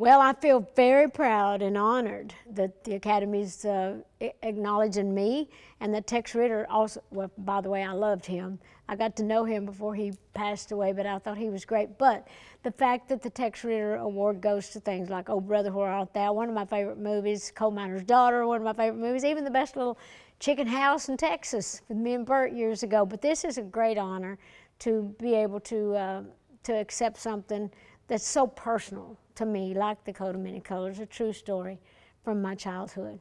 Well, I feel very proud and honored that the Academy's uh, acknowledging me and that Tex Ritter also, well, by the way, I loved him. I got to know him before he passed away, but I thought he was great. But the fact that the Tex Ritter Award goes to things like Oh Brother, Where Art Thou, one of my favorite movies, Coal Miner's Daughter, one of my favorite movies, even The Best Little Chicken House in Texas with me and Bert years ago. But this is a great honor to be able to, uh, to accept something that's so personal to me, like the Code of Many Colors, a true story from my childhood.